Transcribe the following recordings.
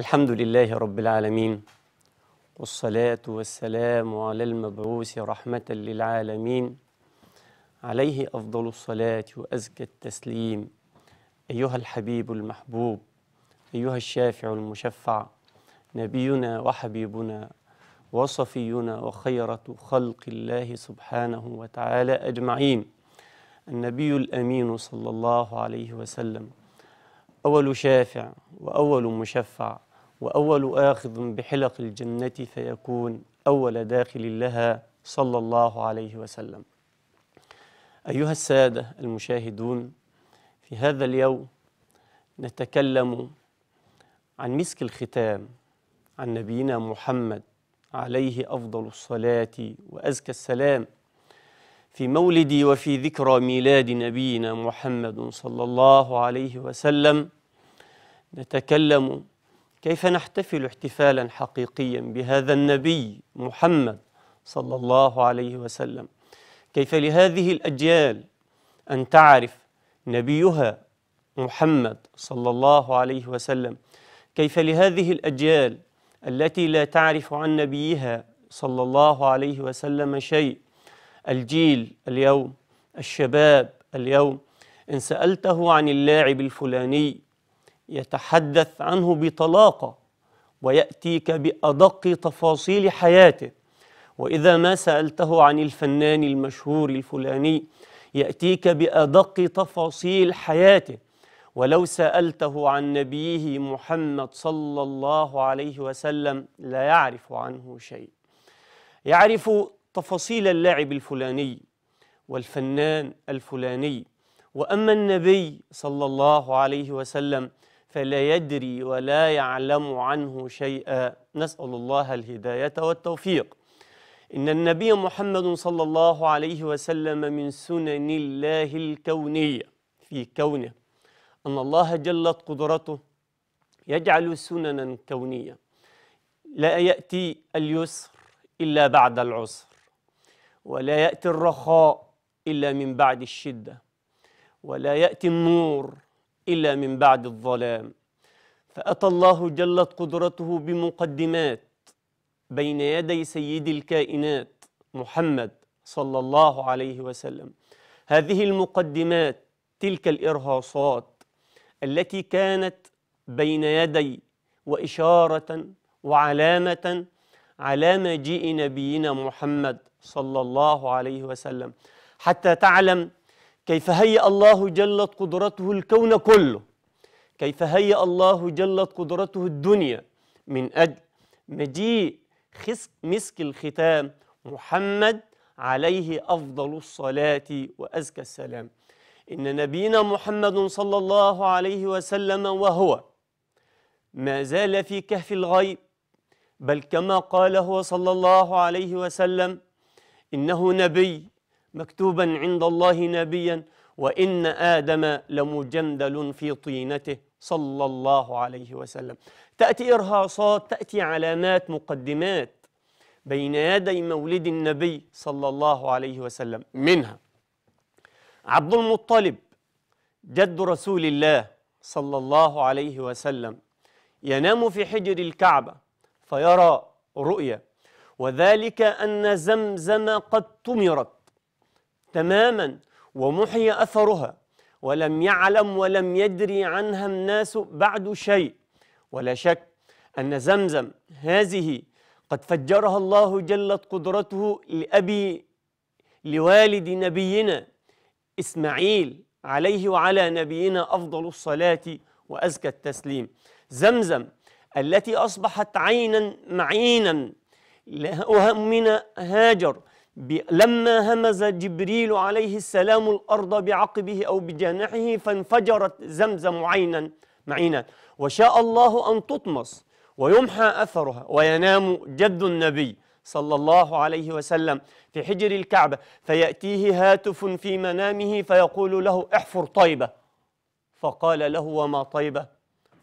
الحمد لله رب العالمين والصلاة والسلام على المبعوث رحمة للعالمين عليه أفضل الصلاة وأزكى التسليم أيها الحبيب المحبوب أيها الشافع المشفع نبينا وحبيبنا وصفينا وخيرة خلق الله سبحانه وتعالى أجمعين النبي الأمين صلى الله عليه وسلم أول شافع وأول مشفع وأول آخذ بحلق الجنة فيكون أول داخل لها صلى الله عليه وسلم أيها السادة المشاهدون في هذا اليوم نتكلم عن مسك الختام عن نبينا محمد عليه أفضل الصلاة وأزكى السلام في مولدي وفي ذكرى ميلاد نبينا محمد صلى الله عليه وسلم نتكلم كيف نحتفل احتفالا حقيقيا بهذا النبي محمد صلى الله عليه وسلم كيف لهذه الاجيال ان تعرف نبيها محمد صلى الله عليه وسلم كيف لهذه الاجيال التي لا تعرف عن نبيها صلى الله عليه وسلم شيء الجيل اليوم الشباب اليوم ان سالته عن اللاعب الفلاني يتحدث عنه بطلاقة ويأتيك بأدق تفاصيل حياته وإذا ما سألته عن الفنان المشهور الفلاني يأتيك بأدق تفاصيل حياته ولو سألته عن نبيه محمد صلى الله عليه وسلم لا يعرف عنه شيء يعرف تفاصيل اللاعب الفلاني والفنان الفلاني وأما النبي صلى الله عليه وسلم فلا يدري ولا يعلم عنه شيئا نسأل الله الهداية والتوفيق إن النبي محمد صلى الله عليه وسلم من سنن الله الكونية في كونه أن الله جلت قدرته يجعل سننا كونية لا يأتي اليسر إلا بعد العسر ولا يأتي الرخاء إلا من بعد الشدة ولا يأتي النور إلا من بعد الظلام فأتى الله جلت قدرته بمقدمات بين يدي سيد الكائنات محمد صلى الله عليه وسلم هذه المقدمات تلك الإرهاصات التي كانت بين يدي وإشارة وعلامة على مجيء نبينا محمد صلى الله عليه وسلم حتى تعلم كيف هيأ الله جلت قدرته الكون كله كيف هيأ الله جلت قدرته الدنيا من أجل مجيء خسك مسك الختام محمد عليه أفضل الصلاة وأزكى السلام إن نبينا محمد صلى الله عليه وسلم وهو ما زال في كهف الغيب بل كما قال هو صلى الله عليه وسلم إنه نبي مكتوبا عند الله نبيا وإن آدم لمجندل في طينته صلى الله عليه وسلم تأتي إرهاصات تأتي علامات مقدمات بين يدي مولد النبي صلى الله عليه وسلم منها عبد المطلب جد رسول الله صلى الله عليه وسلم ينام في حجر الكعبة فيرى رؤيا وذلك أن زمزم قد طمرت تماما ومحي أثرها ولم يعلم ولم يدري عنها الناس بعد شيء ولا شك أن زمزم هذه قد فجرها الله جلت قدرته لأبي لوالد نبينا إسماعيل عليه وعلى نبينا أفضل الصلاة وأزكى التسليم زمزم التي أصبحت عينا معينا لأمنا هاجر لما همز جبريل عليه السلام الأرض بعقبه أو بجناحه فانفجرت زمزم عينا معينا وشاء الله أن تطمس ويمحى أثرها وينام جد النبي صلى الله عليه وسلم في حجر الكعبة فيأتيه هاتف في منامه فيقول له احفر طيبة فقال له وما طيبة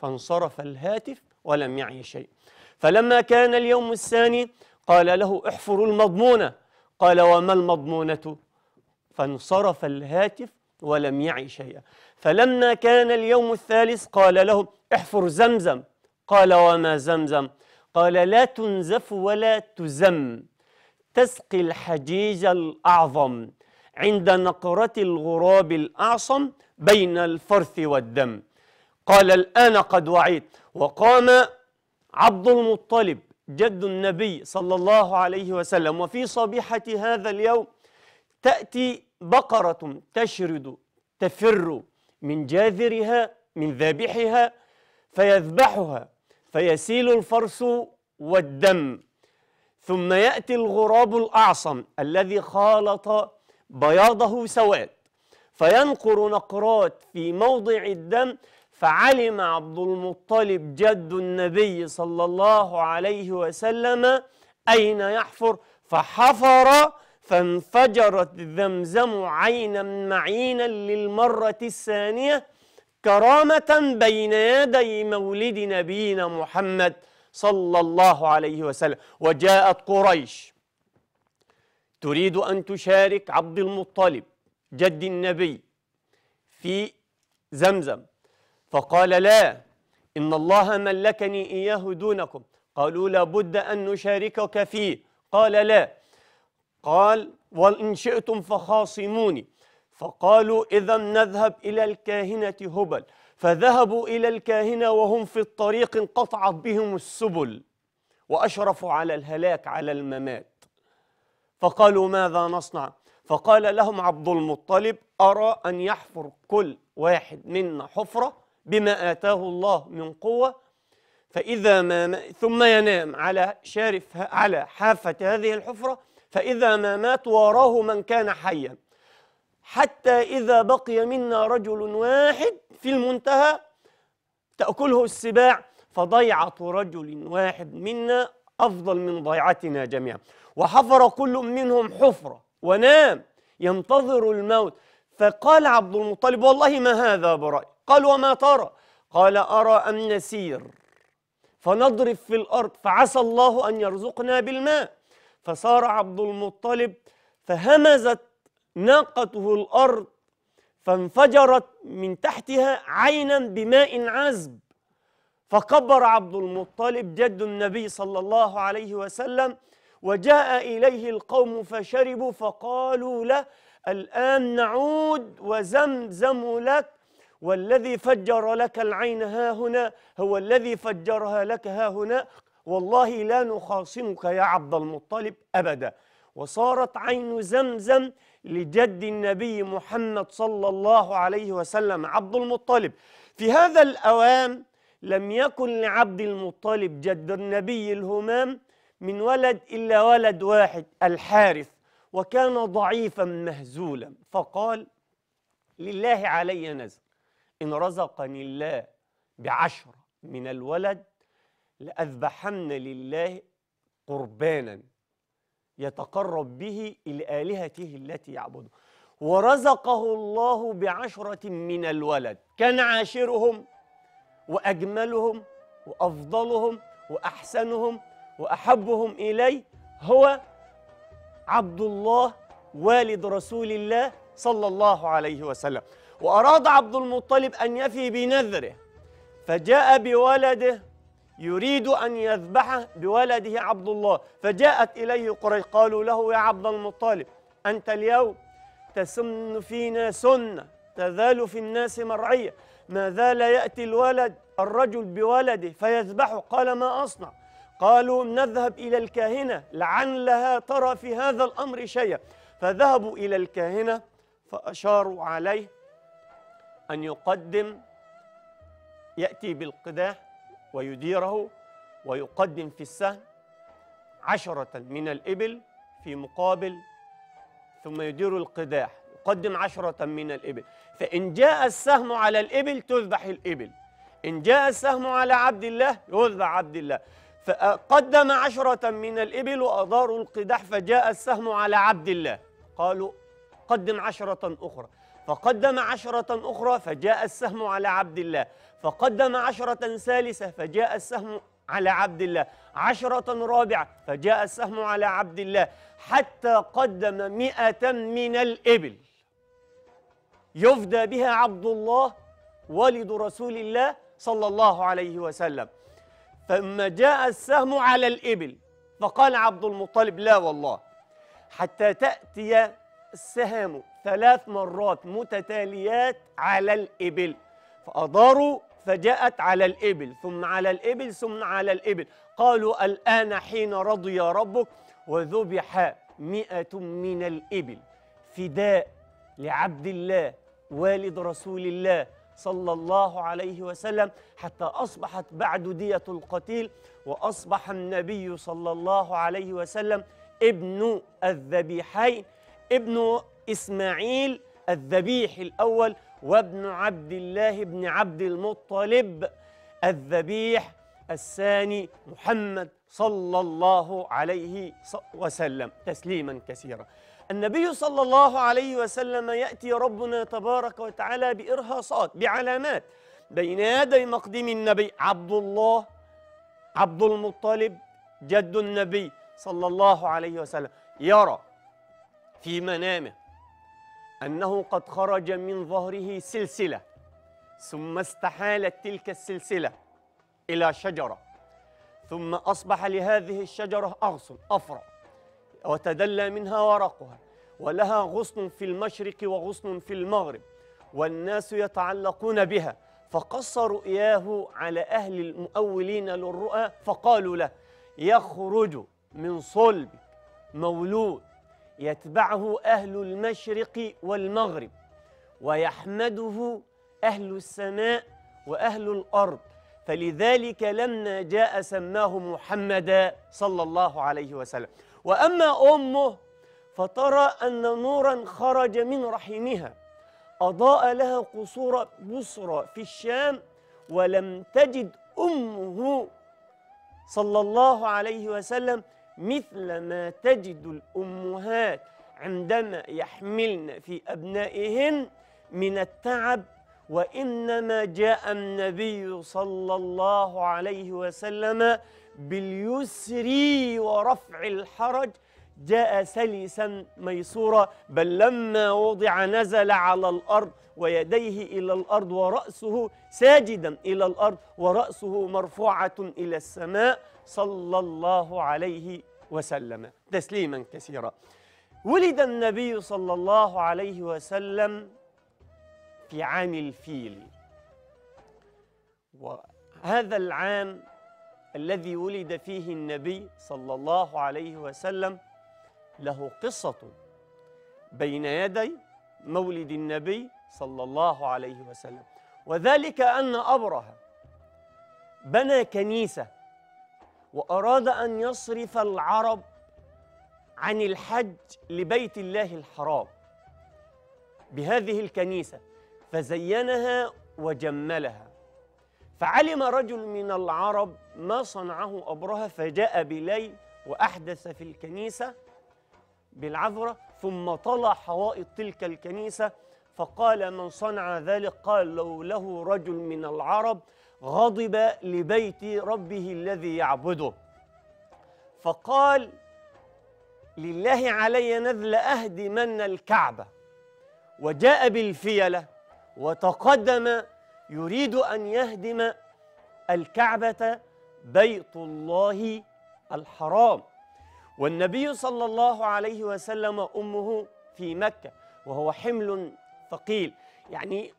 فانصرف الهاتف ولم يعي شيء فلما كان اليوم الثاني قال له احفر المضمونه قال وما المضمونة فانصرف الهاتف ولم يعي شيئا فلما كان اليوم الثالث قال لهم احفر زمزم قال وما زمزم قال لا تنزف ولا تزم تسقي الحجيج الأعظم عند نقرة الغراب الأعصم بين الفرث والدم قال الآن قد وعيت وقام عبد المطلب جد النبي صلى الله عليه وسلم وفي صبيحة هذا اليوم تأتي بقرة تشرد تفر من جاذرها من ذابحها فيذبحها فيسيل الفرس والدم ثم يأتي الغراب الأعصم الذي خالط بياضه سواد فينقر نقرات في موضع الدم فعلم عبد المطلب جد النبي صلى الله عليه وسلم أين يحفر فحفر فانفجرت زمزم عينا معينا للمرة الثانية كرامة بين يدي مولد نبينا محمد صلى الله عليه وسلم وجاءت قريش تريد أن تشارك عبد المطلب جد النبي في زمزم فقال لا إن الله ملكني إياه دونكم قالوا لابد أن نشاركك فيه قال لا قال وإن شئتم فخاصموني فقالوا إذا نذهب إلى الكاهنة هبل فذهبوا إلى الكاهنة وهم في الطريق انقطعت بهم السبل وأشرفوا على الهلاك على الممات فقالوا ماذا نصنع فقال لهم عبد المطلب أرى أن يحفر كل واحد منا حفرة بما آتاه الله من قوة فإذا ما ثم ينام على شارف على حافة هذه الحفرة فإذا ما مات وراه من كان حيا حتى إذا بقي منا رجل واحد في المنتهى تأكله السباع فضيعة رجل واحد منا أفضل من ضيعتنا جميعا وحفر كل منهم حفرة ونام ينتظر الموت فقال عبد المطلب والله ما هذا برأي قال وما ترى قال أرى أن نسير فنضرب في الأرض فعسى الله أن يرزقنا بالماء فسار عبد المطلب فهمزت ناقته الأرض فانفجرت من تحتها عينا بماء عذب فكبر عبد المطلب جد النبي صلى الله عليه وسلم وجاء إليه القوم فشربوا فقالوا له الآن نعود وزمزم لك والذي فجر لك العين ها هنا هو الذي فجرها لك ها هنا والله لا نخاصمك يا عبد المطلب أبدا وصارت عين زمزم لجد النبي محمد صلى الله عليه وسلم عبد المطلب في هذا الأوام لم يكن لعبد المطلب جد النبي الهمام من ولد إلا ولد واحد الحارث وكان ضعيفا مهزولا فقال لله علي نزل إن رزقني الله بعشرة من الولد لأذبحن لله قربانا يتقرب به إلى آلهته التي يعبده ورزقه الله بعشرة من الولد كان عاشرهم وأجملهم وأفضلهم وأحسنهم وأحبهم إلي هو عبد الله والد رسول الله صلى الله عليه وسلم وأراد عبد المطلب أن يفي بنذره فجاء بولده يريد أن يذبحه بولده عبد الله فجاءت إليه قريش قالوا له يا عبد المطلب أنت اليوم تسن فينا سنة تذال في الناس مرعية ما زال يأتي الولد الرجل بولده فيذبحه قال ما أصنع قالوا نذهب إلى الكاهنة لعلها ترى في هذا الأمر شيئا فذهبوا إلى الكاهنة فأشاروا عليه أن يقدم يأتي بالقداح ويديره ويقدم في السهم عشرة من الإبل في مقابل ثم يدير القداح يقدم عشرة من الإبل فإن جاء السهم على الإبل تذبح الإبل إن جاء السهم على عبد الله يذبح عبد الله فقدم عشرة من الإبل وأداروا القداح فجاء السهم على عبد الله قالوا قدم عشرة أخرى فقدم عشرة أخرى فجاء السهم على عبد الله فقدم عشرة ثالثة فجاء السهم على عبد الله عشرة رابعة فجاء السهم على عبد الله حتى قدم مئة من الإبل يفدى بها عبد الله والد رسول الله صلى الله عليه وسلم فما جاء السهم على الإبل فقال عبد المطلب لا والله حتى تأتي السهام ثلاث مرات متتاليات على الإبل فأداروا فجاءت على الإبل ثم على الإبل ثم على الإبل قالوا الآن حين رضي ربك وذبح مئة من الإبل فداء لعبد الله والد رسول الله صلى الله عليه وسلم حتى أصبحت بعد دية القتيل وأصبح النبي صلى الله عليه وسلم ابن الذبيحين ابن إسماعيل الذبيح الأول وابن عبد الله بن عبد المطلب الذبيح الثاني محمد صلى الله عليه وسلم تسليما كثيرا النبي صلى الله عليه وسلم يأتي ربنا تبارك وتعالى بإرهاصات بعلامات بين يدي مقدم النبي عبد الله عبد المطلب جد النبي صلى الله عليه وسلم يرى في منامه أنه قد خرج من ظهره سلسلة ثم استحالت تلك السلسلة إلى شجرة ثم أصبح لهذه الشجرة أغصن أفرع وتدلى منها ورقها ولها غصن في المشرق وغصن في المغرب والناس يتعلقون بها فقص رؤياه على أهل المؤولين للرؤى فقالوا له يخرج من صلبك مولود يتبعه أهل المشرق والمغرب ويحمده أهل السماء وأهل الأرض فلذلك لما جاء سماه محمدا صلى الله عليه وسلم وأما أمه فترى أن نورا خرج من رحمها أضاء لها قصور بصرى في الشام ولم تجد أمه صلى الله عليه وسلم مثل ما تجد الأمهات عندما يحملن في أبنائهن من التعب وإنما جاء النبي صلى الله عليه وسلم باليسر ورفع الحرج جاء سلسا ميسورا بل لما وضع نزل على الأرض ويديه إلى الأرض ورأسه ساجدا إلى الأرض ورأسه مرفوعة إلى السماء صلى الله عليه وسلم تسليما كثيرا ولد النبي صلى الله عليه وسلم في عام الفيل وهذا العام الذي ولد فيه النبي صلى الله عليه وسلم له قصة بين يدي مولد النبي صلى الله عليه وسلم وذلك أن أبرهة بنى كنيسة وأراد أن يصرف العرب عن الحج لبيت الله الحرام بهذه الكنيسة فزينها وجملها فعلم رجل من العرب ما صنعه أبرهة فجاء بليل وأحدث في الكنيسة بالعذرة ثم طلع حوائط تلك الكنيسة فقال من صنع ذلك قال لو له رجل من العرب غضب لبيت ربه الذي يعبده فقال لله علي نذل أهدمن الكعبة وجاء بالفيلة وتقدم يريد أن يهدم الكعبة بيت الله الحرام والنبي صلى الله عليه وسلم أمه في مكة وهو حمل ثقيل يعني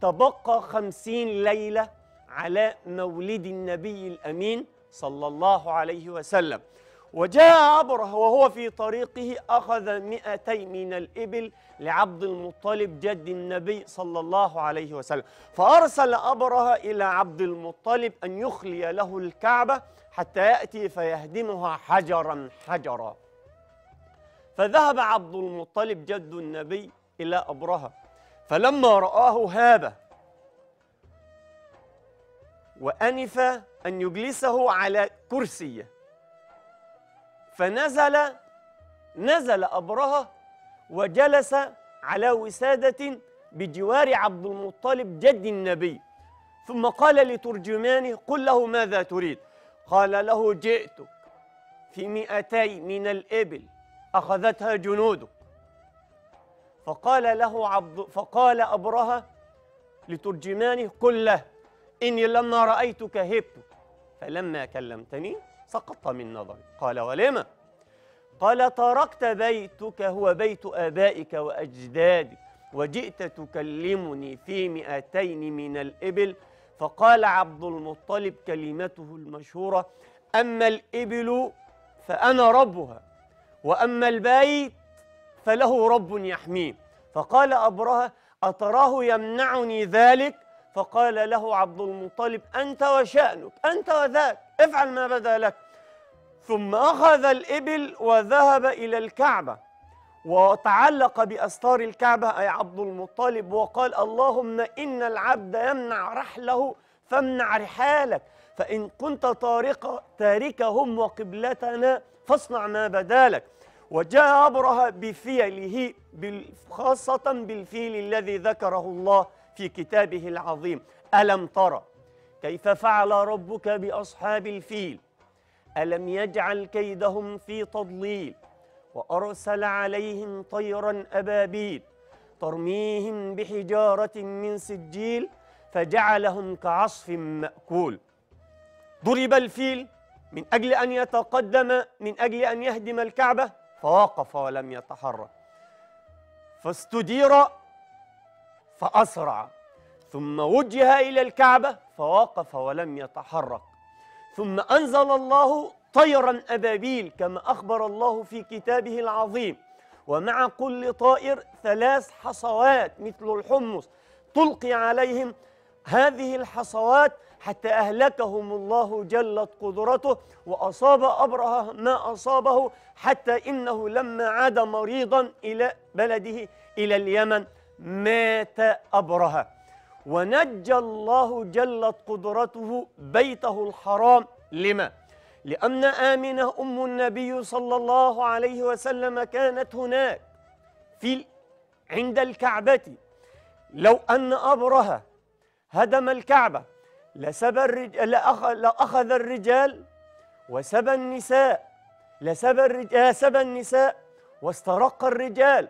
تبقى خمسين ليلة على مولد النبي الأمين صلى الله عليه وسلم وجاء أبره وهو في طريقه أخذ مئتي من الإبل لعبد المطلب جد النبي صلى الله عليه وسلم فأرسل أبره إلى عبد المطلب أن يخلي له الكعبة حتى يأتي فيهدمها حجرا حجرا فذهب عبد المطلب جد النبي إلى أبرهة فلما رآه هابه وأنف أن يجلسه على كرسيه فنزل نزل أبرهة وجلس على وسادة بجوار عبد المطلب جد النبي ثم قال لترجمانه قل له ماذا تريد قال له جئتك في مئتي من الإبل أخذتها جنودك فقال له عبد فقال أبرهة لترجمانه قل له إني لما رأيتك هبت فلما كلمتني سقطت من نظري قال ولما قال تركت بيتك هو بيت آبائك وأجدادك وجئت تكلمني في مئتين من الإبل فقال عبد المطلب كلمته المشهورة أما الإبل فأنا ربها وأما البيت فله رب يحميه فقال أبرهة أتراه يمنعني ذلك فقال له عبد المطلب أنت وشأنك أنت وذاك افعل ما بدا لك ثم أخذ الإبل وذهب إلى الكعبة وتعلق بأستار الكعبة أي عبد المطلب وقال اللهم إن العبد يمنع رحله فامنع رحالك فإن كنت طارقة تاركهم وقبلتنا فاصنع ما بدالك وجاء أبرهة بفيله خاصة بالفيل الذي ذكره الله في كتابه العظيم ألم ترى كيف فعل ربك بأصحاب الفيل ألم يجعل كيدهم في تضليل وأرسل عليهم طيرا أبابيل ترميهم بحجارة من سجيل فجعلهم كعصف مأكول ضرب الفيل من أجل أن يتقدم من أجل أن يهدم الكعبة فوقف ولم يتحرك فاستدير فأسرع ثم وجه إلى الكعبة فوقف ولم يتحرك ثم أنزل الله طيرا أبابيل كما أخبر الله في كتابه العظيم ومع كل طائر ثلاث حصوات مثل الحمص تلقي عليهم هذه الحصوات حتى أهلكهم الله جلت قدرته وأصاب أبرهة ما أصابه حتى إنه لما عاد مريضا إلى بلده إلى اليمن مات أبرهة ونجى الله جلت قدرته بيته الحرام لما؟ لأن آمنة أم النبي صلى الله عليه وسلم كانت هناك في عند الكعبة لو أن أبرهة هدم الكعبة لسب الرجال لأخذ الرجال وسبى النساء لسبى الرجال, آه، سبى النساء واسترق الرجال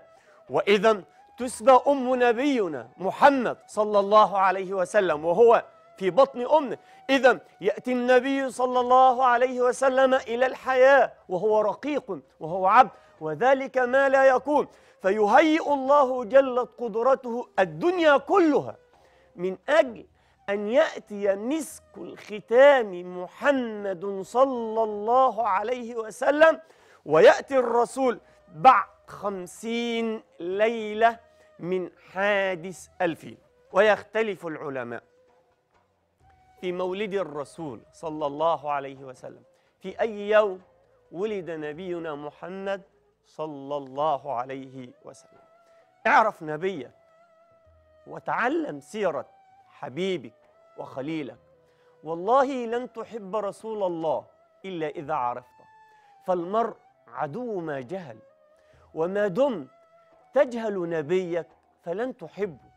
وإذا تسبى أم نبينا محمد صلى الله عليه وسلم وهو في بطن أمه إذا يأتي النبي صلى الله عليه وسلم إلى الحياة وهو رقيق وهو عبد وذلك ما لا يكون فيهيئ الله جلت قدرته الدنيا كلها من أجل أن يأتي مسك الختام محمد صلى الله عليه وسلم ويأتي الرسول بعد خمسين ليلة من حادث الفيل ويختلف العلماء في مولد الرسول صلى الله عليه وسلم في أي يوم ولد نبينا محمد صلى الله عليه وسلم اعرف نبيك وتعلم سيرة حبيبك وخليلك والله لن تحب رسول الله إلا إذا عرفته فالمرء عدو ما جهل وما دمت تجهل نبيك فلن تحبه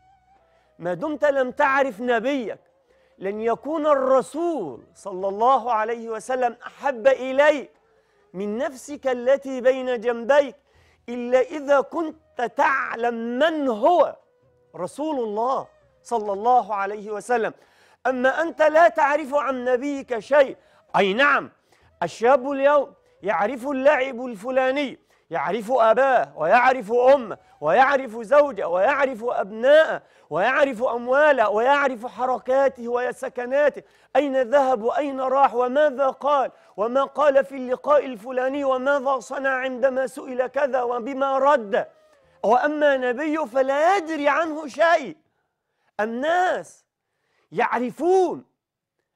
ما دمت لم تعرف نبيك لن يكون الرسول صلى الله عليه وسلم أحب إليك من نفسك التي بين جنبيك إلا إذا كنت تعلم من هو رسول الله صلى الله عليه وسلم أما أنت لا تعرف عن نبيك شيء أي نعم الشاب اليوم يعرف اللاعب الفلاني يعرف أباه ويعرف أمه ويعرف زوجه ويعرف أبناءه ويعرف أمواله ويعرف حركاته وسكناته أين ذهب وأين راح وماذا قال وما قال في اللقاء الفلاني وماذا صنع عندما سئل كذا وبما رد وأما نبي فلا يدري عنه شيء الناس يعرفون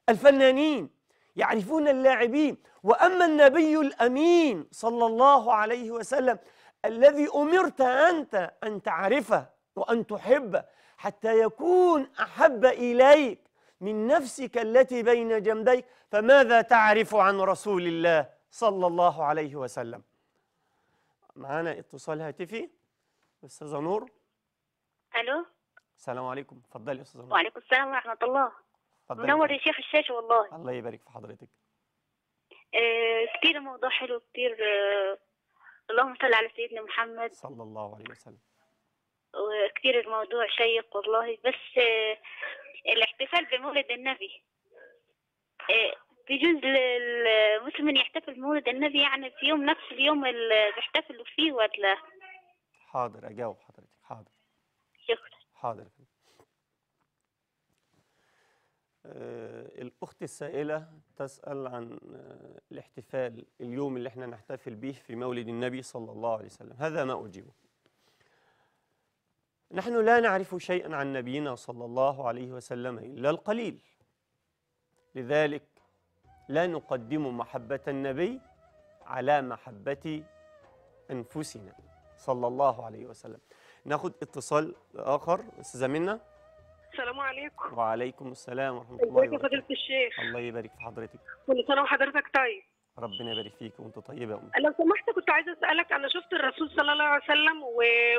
الفنانين يعرفون اللاعبين وأما النبي الأمين صلى الله عليه وسلم الذي أمرت أنت أن تعرفه وأن تحبه حتى يكون أحب إليك من نفسك التي بين جنبيك فماذا تعرف عن رسول الله صلى الله عليه وسلم معانا اتصال هاتفي أستاذة نور ألو السلام عليكم اتفضلي يا أستاذة نور وعليكم السلام ورحمة الله منور يا شيخ الشاشة والله الله يبارك في حضرتك آه، كثير موضوع حلو كثير آه، اللهم صل على سيدنا محمد صلى الله عليه وسلم وكثير الموضوع شيق والله بس آه، الاحتفال بمولد النبي بيجوز المسلم يحتفل بمولد النبي يعني في يوم نفس اليوم اللي بيحتفلوا فيه ولا حاضر اجاوب حضرتك حاضر شكرا حاضر آه، الأخت السائلة تسأل عن آه، الاحتفال اليوم اللي احنا نحتفل به في مولد النبي صلى الله عليه وسلم هذا ما أجيبه نحن لا نعرف شيئا عن نبينا صلى الله عليه وسلم إلا القليل لذلك لا نقدم محبة النبي على محبة أنفسنا صلى الله عليه وسلم ناخذ اتصال آخر أستاذة منا السلام عليكم وعليكم السلام ورحمه الله وبركاته فضيله الشيخ الله يبارك في حضرتك كل سنه وحضرتك طيب ربنا يبارك فيك وانت طيبه يا ام لو سمحت كنت عايزه اسالك انا شفت الرسول صلى الله عليه وسلم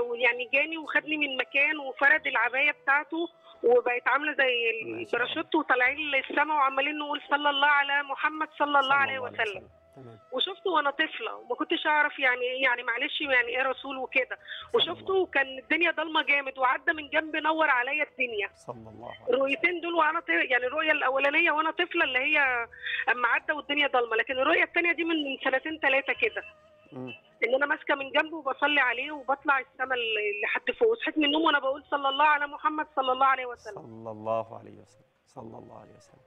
ويعني جاني وخدني من مكان وفرد العبايه بتاعته وبقت عامله زي الباراشوت وطالعين للسماء وعمالين نقول صلى الله على محمد صلى الله, صلى الله عليه وسلم. وشفته وانا طفله وما كنتش اعرف يعني إيه، يعني معلش يعني ايه رسول وكده وشفته وكان الدنيا ضلمه جامد وعدى من جنب نور عليا الدنيا صلى الله عليه الرؤيتين دول وانا يعني الرؤيه الاولانيه وانا طفله اللي هي اما عدى والدنيا ضلمه لكن الرؤيه الثانيه دي من سنتين ثلاثه كده ان انا ماسكه من جنبه وبصلي عليه وبطلع السماء لحد فوق وصحيت من النوم وانا بقول صلى الله على محمد صلى الله عليه وسلم صلى الله عليه وسلم صلى الله عليه وسلم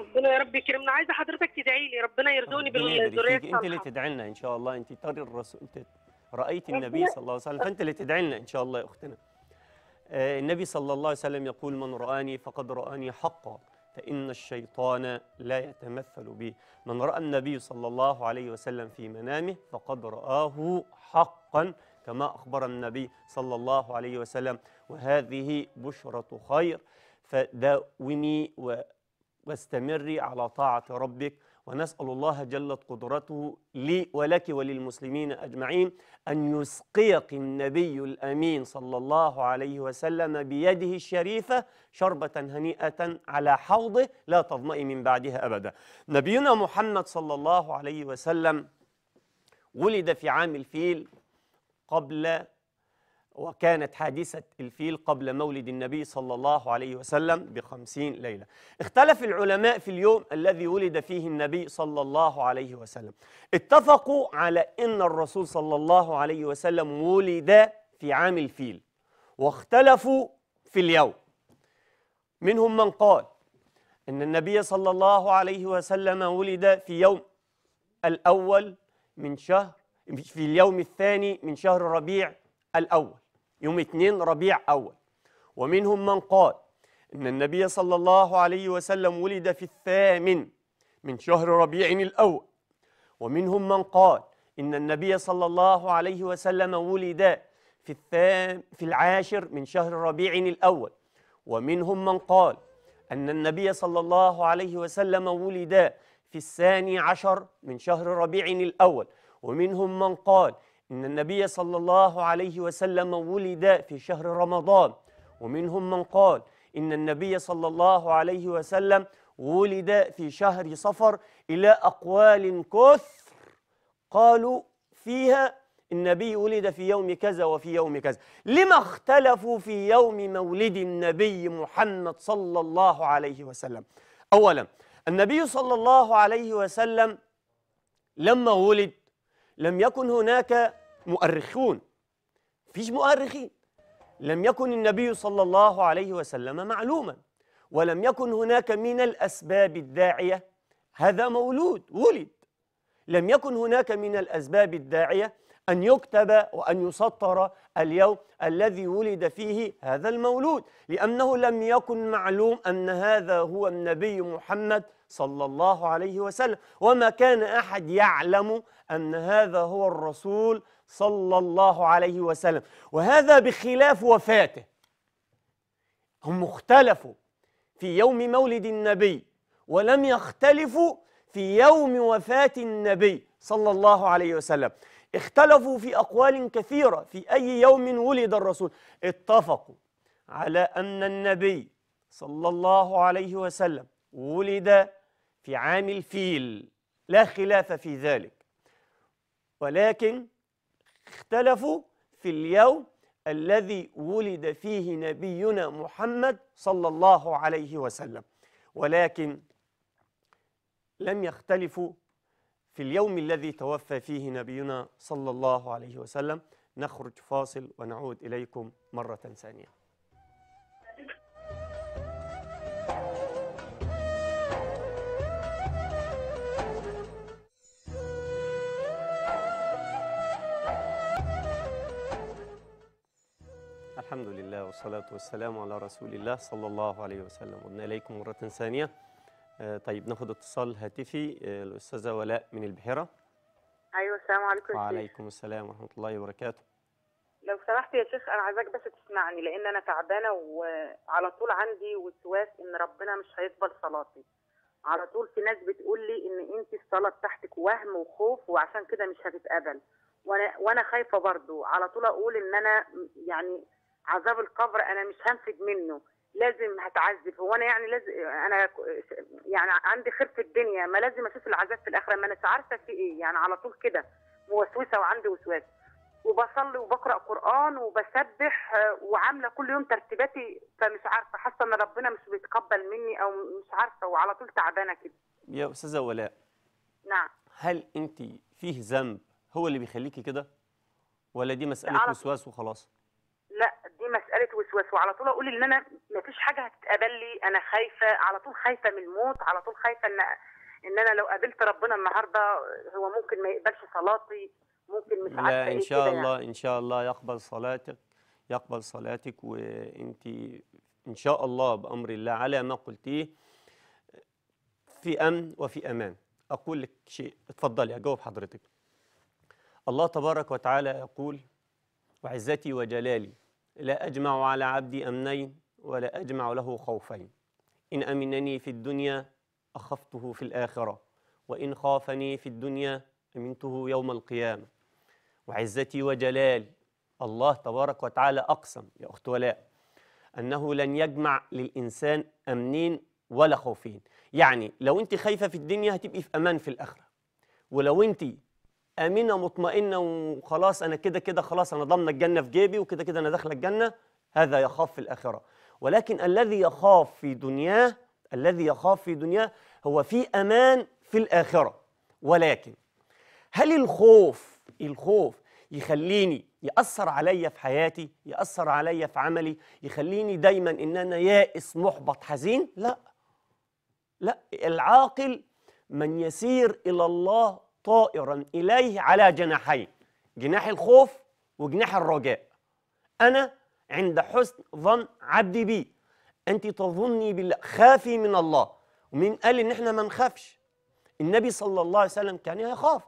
ربنا يا رب يكرمنا عايزه حضرتك تدعي لي ربنا يرزقني بالذريه الصالحه انت اللي تدعي لنا ان شاء الله انت ترى الرسول انت رايت النبي صلى الله عليه وسلم فانت اللي تدعي لنا ان شاء الله يا اختنا آه، النبي صلى الله عليه وسلم يقول من رآني فقد رآني حقا فإن الشيطان لا يتمثل به من رأى النبي صلى الله عليه وسلم في منامه فقد رآه حقا كما أخبر النبي صلى الله عليه وسلم وهذه بشرة خير فداومي و واستمري على طاعة ربك ونسأل الله جلت قدرته لي ولك وللمسلمين أجمعين أن يسقيك النبي الأمين صلى الله عليه وسلم بيده الشريفة شربة هنيئة على حوضه لا تظمئ من بعدها أبدا نبينا محمد صلى الله عليه وسلم ولد في عام الفيل قبل وكانت حادثة الفيل قبل مولد النبي صلى الله عليه وسلم بخمسين ليلة اختلف العلماء في اليوم الذي ولد فيه النبي صلى الله عليه وسلم اتفقوا على أن الرسول صلى الله عليه وسلم ولد في عام الفيل واختلفوا في اليوم منهم من قال أن النبي صلى الله عليه وسلم ولد في يوم الأول من شهر في اليوم الثاني من شهر ربيع الأول يوم 2 ربيع أول ومنهم من قال إن النبي صلى الله عليه وسلم ولد في الثامن من شهر ربيع الأول ومنهم من قال إن النبي صلى الله عليه وسلم ولد في الثام في العاشر من شهر ربيع الأول ومنهم من قال أن النبي صلى الله عليه وسلم ولد في الثاني عشر من شهر ربيع الأول ومنهم من قال إن النبي صلى الله عليه وسلم ولد في شهر رمضان ومنهم من قال إن النبي صلى الله عليه وسلم ولد في شهر صفر إلى أقوال كثر قالوا فيها النبي ولد في يوم كذا وفي يوم كذا لما اختلفوا في يوم مولد النبي محمد صلى الله عليه وسلم أولا النبي صلى الله عليه وسلم لما ولد لم يكن هناك مؤرخون فيش مؤرخين لم يكن النبي صلى الله عليه وسلم معلوما ولم يكن هناك من الأسباب الداعية هذا مولود ولد لم يكن هناك من الأسباب الداعية أن يكتب وأن يسطر اليوم الذي ولد فيه هذا المولود لأنه لم يكن معلوم أن هذا هو النبي محمد صلى الله عليه وسلم وما كان أحد يعلم أن هذا هو الرسول صلى الله عليه وسلم وهذا بخلاف وفاته هم اختلفوا في يوم مولد النبي ولم يختلفوا في يوم وفاة النبي صلى الله عليه وسلم اختلفوا في أقوال كثيرة في أي يوم ولد الرسول اتفقوا على أن النبي صلى الله عليه وسلم ولد في عام الفيل لا خلاف في ذلك ولكن اختلفوا في اليوم الذي ولد فيه نبينا محمد صلى الله عليه وسلم ولكن لم يختلفوا في اليوم الذي توفى فيه نبينا صلى الله عليه وسلم نخرج فاصل ونعود إليكم مرة ثانية والصلاة والسلام على رسول الله صلى الله عليه وسلم عدنا إليكم مرة ثانية آه، طيب ناخد اتصال هاتفي آه، الأستاذة ولاء من البحيرة أيوة السلام عليكم وعليكم السلام ورحمة الله وبركاته لو سمحت يا شيخ أنا عايزاك بس تسمعني لأن أنا تعبانة وعلى طول عندي وسواس إن ربنا مش هيقبل صلاتي على طول في ناس بتقول لي إن أنت الصلاة بتاعتك وهم وخوف وعشان كده مش هتتقبل وانا وانا خايفه برضو على طول اقول ان انا يعني عذاب القبر انا مش هنفد منه لازم هتعذب هو انا يعني لازم انا يعني عندي خير في الدنيا ما لازم اشوف العذاب في الاخره ما انا عارفه في ايه يعني على طول كده موسوسه وعندي وسواس وبصلي وبقرا قران وبسبح وعامله كل يوم ترتيباتي فمش عارفه حاسه ان ربنا مش بيتقبل مني او مش عارفه وعلى طول تعبانه كده يا استاذه ولاء نعم هل انت فيه ذنب هو اللي بيخليكي كده ولا دي مساله وسواس وخلاص لا دي مساله وسواس وعلى طول اقول ان انا ما فيش حاجه هتتقبل لي انا خايفه على طول خايفه من الموت على طول خايفه ان ان انا لو قابلت ربنا النهارده هو ممكن ما يقبلش صلاتي ممكن مش عارفه لا إيه ان شاء إيه الله يعني. ان شاء الله يقبل صلاتك يقبل صلاتك وانت ان شاء الله بامر الله على ما قلتيه في امن وفي امان اقول لك شيء اتفضلي اجاوب حضرتك الله تبارك وتعالى يقول وعزتي وجلالي لا أجمع على عبدي أمنين ولا أجمع له خوفين إن أمنني في الدنيا أخفته في الآخرة وإن خافني في الدنيا أمنته يوم القيامة وعزتي وجلالي الله تبارك وتعالى أقسم يا أخت ولاء أنه لن يجمع للإنسان أمنين ولا خوفين يعني لو أنت خايفة في الدنيا هتبقي في أمان في الآخرة ولو أنت امنه مطمئنه وخلاص انا كده كده خلاص انا ضامنه الجنه في جيبي وكده كده انا داخله الجنه هذا يخاف في الاخره ولكن الذي يخاف في دنياه الذي يخاف في دنياه هو في امان في الاخره ولكن هل الخوف الخوف يخليني ياثر عليا في حياتي ياثر عليا في عملي يخليني دايما ان انا يائس محبط حزين لا لا العاقل من يسير الى الله طائرا إليه على جناحين جناح الخوف وجناح الرجاء أنا عند حسن ظن عبدي بي أنت تظني بالله خافي من الله ومين قال إن إحنا ما نخافش النبي صلى الله عليه وسلم كان يخاف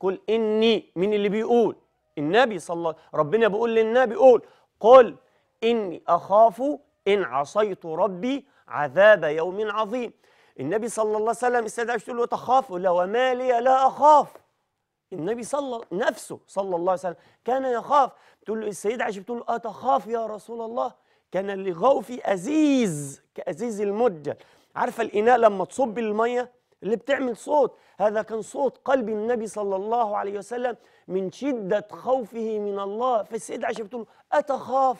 قل إني من اللي بيقول النبي صلى الله ربنا بيقول للنبي قول قل إني أخاف إن عصيت ربي عذاب يوم عظيم النبي صلى الله عليه وسلم عائشة تقول له تخاف يقول لها وما لي لا اخاف النبي صلى نفسه صلى الله عليه وسلم كان يخاف تقول له السيدة عائشة بتقول له أتخاف يا رسول الله كان لغوفي أزيز كأزيز المدجل عارفة الإناء لما تصب المية اللي بتعمل صوت هذا كان صوت قلب النبي صلى الله عليه وسلم من شدة خوفه من الله فالسيدة عائشة بتقول له أتخاف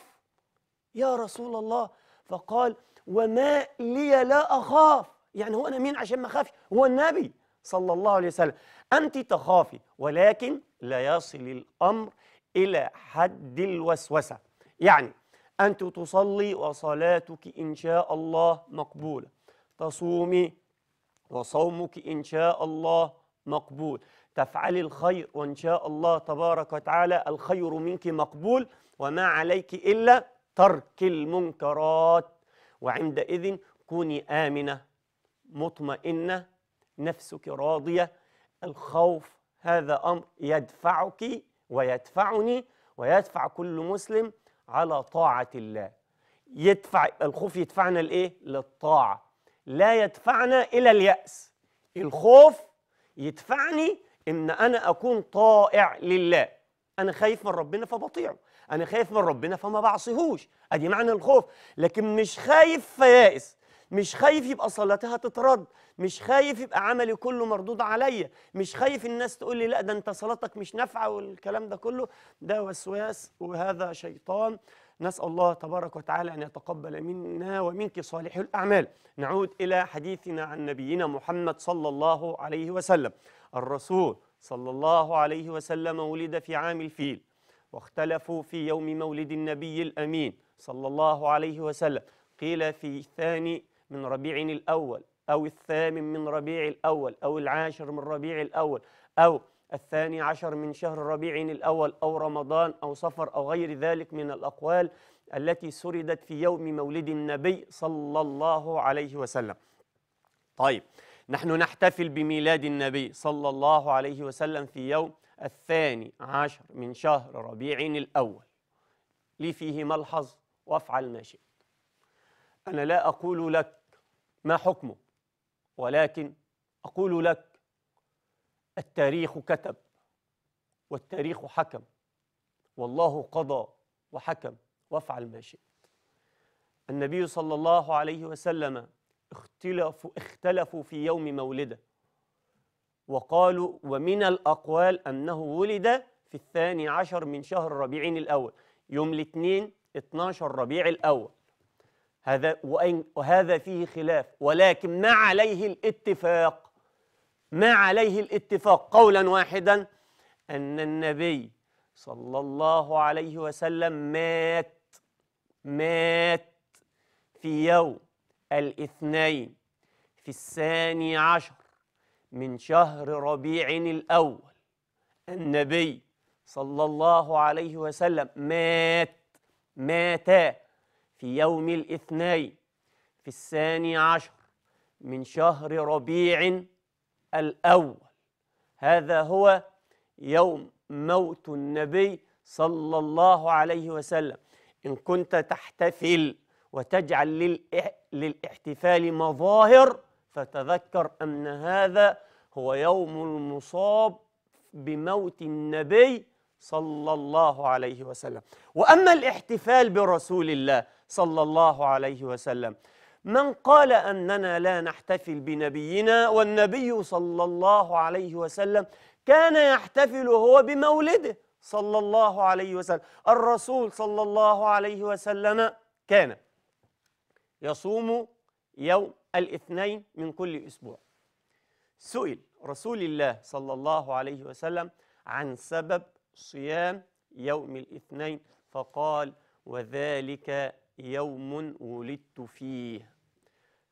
يا رسول الله فقال وما لي لا أخاف يعني هو أنا مين عشان ما أخافش هو النبي صلى الله عليه وسلم أنت تخافي ولكن لا يصل الأمر إلى حد الوسوسة يعني أنت تصلي وصلاتك إن شاء الله مقبولة تصومي وصومك إن شاء الله مقبول تفعلي الخير وإن شاء الله تبارك وتعالى الخير منك مقبول وما عليك إلا ترك المنكرات وعندئذ كوني آمنة مطمئنة نفسك راضية الخوف هذا أمر يدفعك ويدفعني ويدفع كل مسلم على طاعة الله يدفع الخوف يدفعنا لإيه؟ للطاعة لا يدفعنا إلى اليأس الخوف يدفعني إن أنا أكون طائع لله أنا خايف من ربنا فبطيعه أنا خايف من ربنا فما بعصيهوش أدي معنى الخوف لكن مش خايف فيائس مش خايف يبقى صلاتها تترد مش خايف يبقى عملي كله مردود عليا مش خايف الناس تقول لي لا ده انت صلاتك مش نافعه والكلام ده كله ده وسواس وهذا شيطان نسأل الله تبارك وتعالى أن يتقبل منا ومنك صالح الأعمال نعود إلى حديثنا عن نبينا محمد صلى الله عليه وسلم الرسول صلى الله عليه وسلم ولد في عام الفيل واختلفوا في يوم مولد النبي الأمين صلى الله عليه وسلم قيل في الثاني من ربيع الأول أو الثامن من ربيع الأول أو العاشر من ربيع الأول أو الثاني عشر من شهر ربيع الأول أو رمضان أو صفر أو غير ذلك من الأقوال التي سردت في يوم مولد النبي صلى الله عليه وسلم طيب نحن نحتفل بميلاد النبي صلى الله عليه وسلم في يوم الثاني عشر من شهر ربيع الأول لي فيه ملحظ وافعل ما شئت أنا لا أقول لك ما حكمه ولكن أقول لك التاريخ كتب والتاريخ حكم والله قضى وحكم وافعل ما شئت النبي صلى الله عليه وسلم اختلفوا, اختلفوا في يوم مولده وقالوا ومن الأقوال أنه ولد في الثاني عشر من شهر ربيع الأول يوم الاثنين 12 ربيع الأول هذا وهذا فيه خلاف ولكن ما عليه الاتفاق ما عليه الاتفاق قولا واحدا أن النبي صلى الله عليه وسلم مات مات في يوم الاثنين في الثاني عشر من شهر ربيع الأول النبي صلى الله عليه وسلم مات مات في يوم الاثنين في الثاني عشر من شهر ربيع الأول هذا هو يوم موت النبي صلى الله عليه وسلم إن كنت تحتفل وتجعل للاحتفال مظاهر فتذكر أن هذا هو يوم المصاب بموت النبي صلى الله عليه وسلم واما الاحتفال برسول الله صلى الله عليه وسلم من قال اننا لا نحتفل بنبينا والنبي صلى الله عليه وسلم كان يحتفل هو بمولده صلى الله عليه وسلم الرسول صلى الله عليه وسلم كان يصوم يوم الاثنين من كل اسبوع سئل رسول الله صلى الله عليه وسلم عن سبب صيام يوم الاثنين فقال وذلك يوم ولدت فيه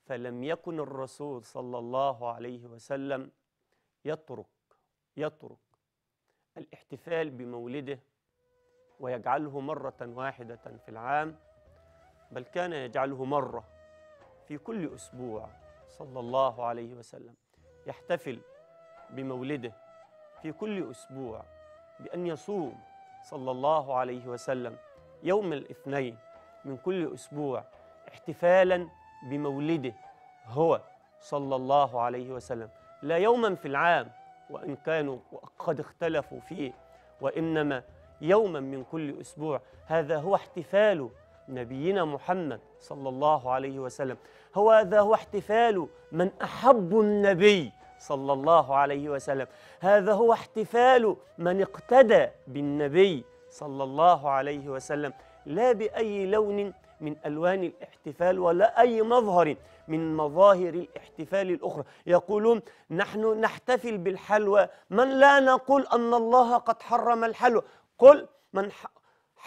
فلم يكن الرسول صلى الله عليه وسلم يترك يترك الاحتفال بمولده ويجعله مرة واحدة في العام بل كان يجعله مرة في كل أسبوع صلى الله عليه وسلم يحتفل بمولده في كل أسبوع بأن يصوم صلى الله عليه وسلم يوم الاثنين من كل أسبوع احتفالا بمولده هو صلى الله عليه وسلم لا يوما في العام وإن كانوا قد اختلفوا فيه وإنما يوما من كل أسبوع هذا هو احتفال نبينا محمد صلى الله عليه وسلم هو هذا هو احتفال من أحب النبي صلى الله عليه وسلم هذا هو احتفال من اقتدى بالنبي صلى الله عليه وسلم لا بأي لون من ألوان الاحتفال ولا أي مظهر من مظاهر الاحتفال الأخرى يقولون نحن نحتفل بالحلوى من لا نقول أن الله قد حرم الحلوى قل من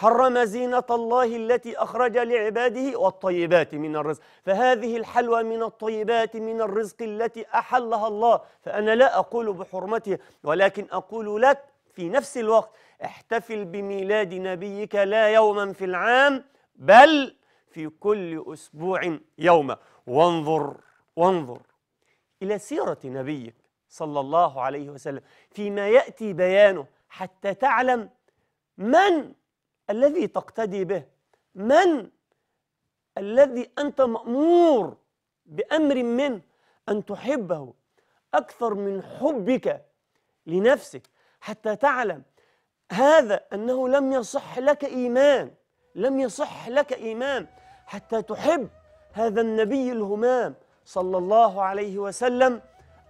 حرم زينة الله التي أخرج لعباده والطيبات من الرزق فهذه الحلوى من الطيبات من الرزق التي أحلها الله فأنا لا أقول بحرمتها ولكن أقول لك في نفس الوقت احتفل بميلاد نبيك لا يوما في العام بل في كل أسبوع يوما وانظر وانظر إلى سيرة نبيك صلى الله عليه وسلم فيما يأتي بيانه حتى تعلم من الذي تقتدي به من الذي أنت مأمور بأمر منه أن تحبه أكثر من حبك لنفسك حتى تعلم هذا أنه لم يصح لك إيمان لم يصح لك إيمان حتى تحب هذا النبي الهمام صلى الله عليه وسلم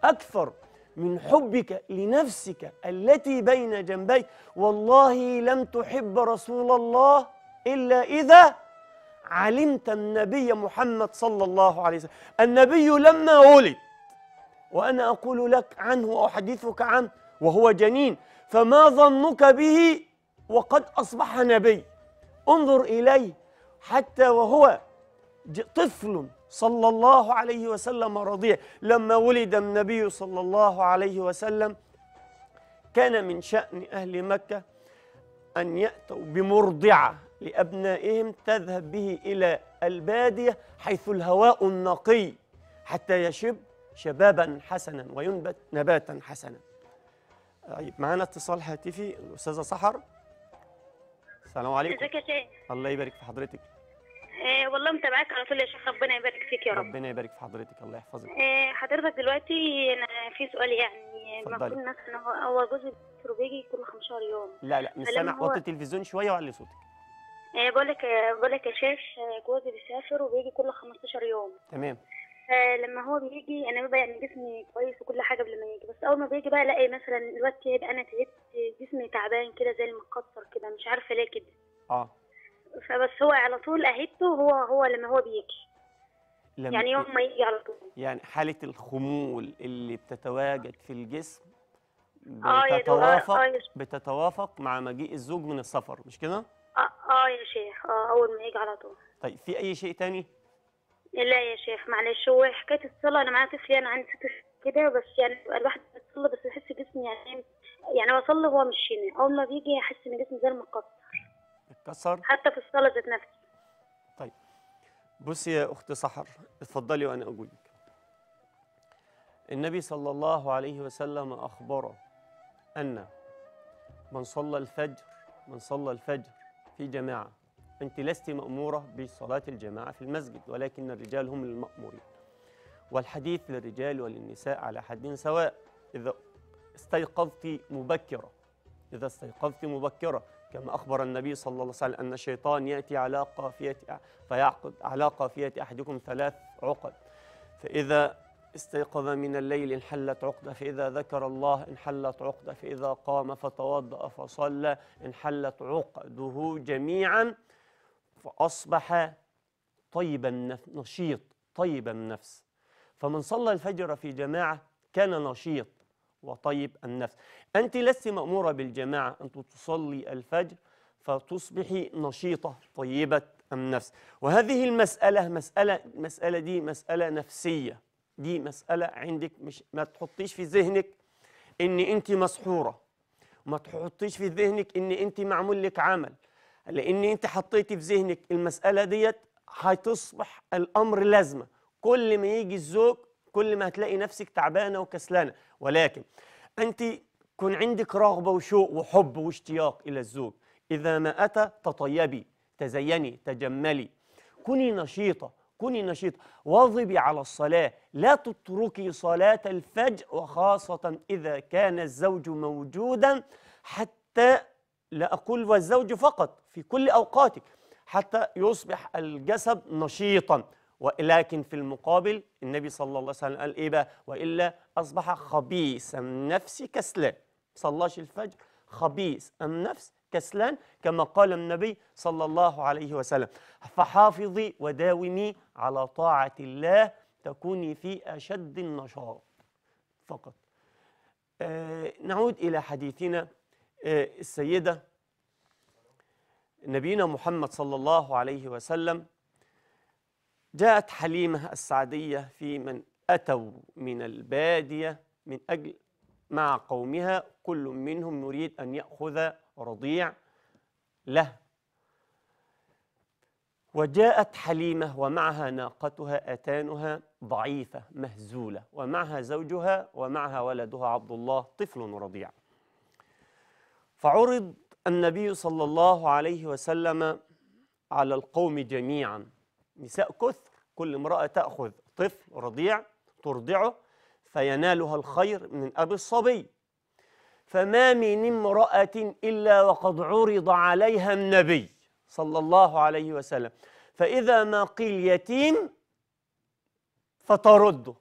أكثر من حبك لنفسك التي بين جنبيك والله لم تحب رسول الله إلا إذا علمت النبي محمد صلى الله عليه وسلم النبي لما ولد وأنا أقول لك عنه وأحدثك عنه وهو جنين فما ظنك به وقد أصبح نبي انظر إليه حتى وهو طفل صلى الله عليه وسلم رضيع لما ولد النبي صلى الله عليه وسلم كان من شأن أهل مكة أن يأتوا بمرضعة لأبنائهم تذهب به إلى البادية حيث الهواء النقي حتى يشب شبابا حسنا وينبت نباتا حسنا طيب معنا اتصال هاتفي الأستاذة سحر السلام عليكم الله يبارك في حضرتك آه، والله متابعاك على طول يا شيخ ربنا يبارك فيك يا رب ربنا يبارك في حضرتك الله يحفظك إيه حضرتك دلوقتي انا في سؤال يعني المفروض مثلا هو جوزي بيسافر وبيجي كل 15 يوم لا لا مش سامع وطي التلفزيون شويه وعلي صوتك إيه بقول لك بقول لك يا شيخ جوزي بيسافر وبيجي كل 15 يوم تمام آه، لما هو بيجي انا ببقى يعني جسمي كويس وكل حاجه قبل ما يجي بس اول ما بيجي بقى الاقي مثلا دلوقتي يبقى انا تعبت جسمي تعبان كده زي المكسر كده مش عارفه ليه كده اه فبس هو على طول قهدته هو هو لما هو بيجي لما يعني يوم ما يجي على طول يعني حالة الخمول اللي بتتواجد في الجسم آه، آه، بتتوافق آه بتتوافق مع مجيء الزوج من السفر مش كده؟ اه اه يا شيخ اه اول ما يجي على طول طيب في اي شيء تاني؟ لا يا شيخ معلش هو حكايه الصلاه انا معايا طفل انا يعني عندي ست كده بس يعني الواحد بيصلي بس يحس جسمي يعني إيه، يعني بصلي وهو مش شيني اول ما بيجي احس ان جسمي زي المقطع كسر حتى في الصلاه ذات نفسها طيب بصي يا اخت سحر اتفضلي وانا اجيبك النبي صلى الله عليه وسلم اخبر ان من صلى الفجر من صلى الفجر في جماعه انت لست ماموره بصلاه الجماعه في المسجد ولكن الرجال هم المامورين والحديث للرجال وللنساء على حد سواء إذا استيقظت مبكرة إذا استيقظت مبكرة كما أخبر النبي صلى الله عليه وسلم أن الشيطان يأتي على قافية فيعقد على قافية أحدكم ثلاث عقد فإذا استيقظ من الليل انحلت عقدة فإذا ذكر الله انحلت عقدة فإذا قام فتوضأ فصلى انحلت عقده جميعا فأصبح طيب النفس نشيط طيب النفس فمن صلى الفجر في جماعة كان نشيط وطيب النفس أنت لست مأمورة بالجماعة أن تصلي الفجر فتصبحي نشيطة طيبة النفس وهذه المسألة مسألة المسألة دي مسألة نفسية دي مسألة عندك مش ما تحطيش في ذهنك إن أنت مسحورة ما تحطيش في ذهنك إن أنت معمول لك عمل لأن أنت حطيتي في ذهنك المسألة ديت هتصبح الأمر لازمة كل ما يجي الزوج كل ما هتلاقي نفسك تعبانة وكسلانة ولكن أنت كن عندك رغبة وشوق وحب واشتياق إلى الزوج إذا ما أتى تطيبي تزيني تجملي كوني نشيطة كوني نشيطة واظبي على الصلاة لا تتركي صلاة الفجر وخاصة إذا كان الزوج موجودا حتى لا أقول والزوج فقط في كل أوقاتك حتى يصبح الجسد نشيطا ولكن في المقابل النبي صلى الله عليه وسلم قال ايه بقى والا اصبح خبيث النفس كسلان صلاش الفجر خبيث النفس كسلان كما قال النبي صلى الله عليه وسلم فحافظي وداومي على طاعة الله تكوني في أشد النشاط فقط آه نعود إلى حديثنا آه السيدة نبينا محمد صلى الله عليه وسلم جاءت حليمة السعدية في من أتوا من البادية من أجل مع قومها كل منهم يريد أن يأخذ رضيع له وجاءت حليمة ومعها ناقتها أتانها ضعيفة مهزولة ومعها زوجها ومعها ولدها عبد الله طفل رضيع فعرض النبي صلى الله عليه وسلم على القوم جميعاً نساء كثر كل امرأة تأخذ طفل رضيع ترضعه فينالها الخير من أب الصبي فما من امرأة إلا وقد عرض عليها النبي صلى الله عليه وسلم فإذا ما قيل يتيم فترده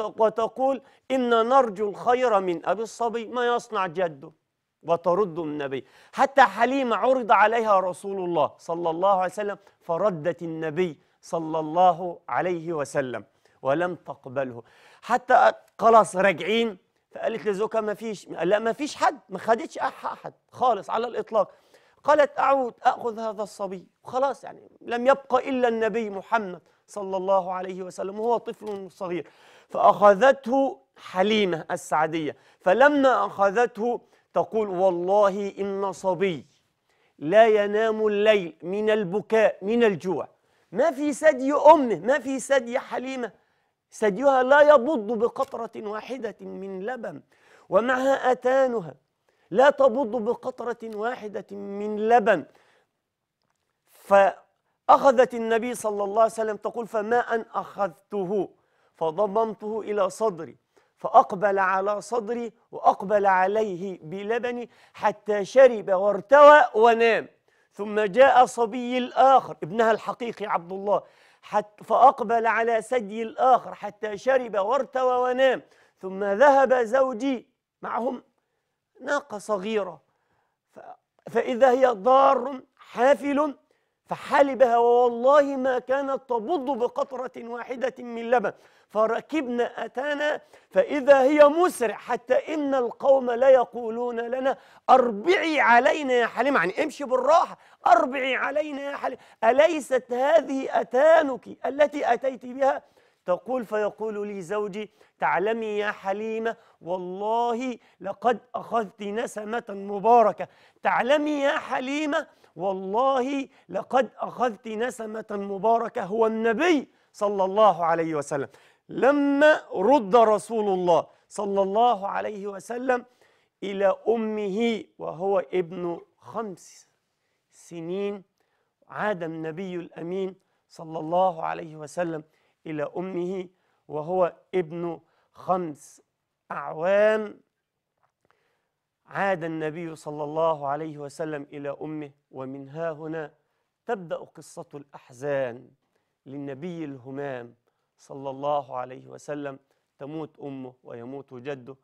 وتقول إن نرجو الخير من أبي الصبي ما يصنع جده وترد النبي حتى حليمة عرض عليها رسول الله صلى الله عليه وسلم فردت النبي صلى الله عليه وسلم ولم تقبله حتى خلاص راجعين فقالت لزوجها ما فيش لا ما فيش حد ما خدتش احد خالص على الاطلاق قالت اعود اخذ هذا الصبي خلاص يعني لم يبقى الا النبي محمد صلى الله عليه وسلم وهو طفل صغير فاخذته حليمه السعديه فلما اخذته تقول والله إن صبي لا ينام الليل من البكاء من الجوع ما في ثدي أمه ما في ثدي حليمة ثديها لا يبض بقطرة واحدة من لبن ومعها أتانها لا تبض بقطرة واحدة من لبن فأخذت النبي صلى الله عليه وسلم تقول فما أن أخذته فضممته إلى صدري فأقبل على صدري وأقبل عليه بلبني حتى شرب وارتوى ونام ثم جاء صبي الآخر ابنها الحقيقي عبد الله حتى فأقبل على ثدي الآخر حتى شرب وارتوى ونام ثم ذهب زوجي معهم ناقة صغيرة فإذا هي ضار حافل فحلبها والله ما كانت تبض بقطرة واحدة من لبن فركبنا أتانا فإذا هي مسرع حتى إن القوم لا يقولون لنا أربعي علينا يا حليمة يعني امشي بالراحة أربعي علينا يا حليمة أليست هذه أتانك التي أتيت بها تقول فيقول لي زوجي تعلمي يا حليمة والله لقد أخذت نسمة مباركة تعلمي يا حليمة والله لقد أخذت نسمة مباركة هو النبي صلى الله عليه وسلم لما رد رسول الله صلى الله عليه وسلم إلى أمه وهو ابن خمس سنين عاد النبي الأمين صلى الله عليه وسلم إلى أمه وهو ابن خمس أعوام عاد النبي صلى الله عليه وسلم إلى أمه ومن ها هنا تبدأ قصة الأحزان للنبي الهمام صلى الله عليه وسلم تموت أمه ويموت جده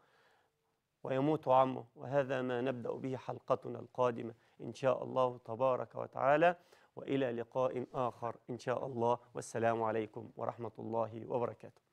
ويموت عمه وهذا ما نبدأ به حلقتنا القادمة إن شاء الله تبارك وتعالى وإلى لقاء آخر إن شاء الله والسلام عليكم ورحمة الله وبركاته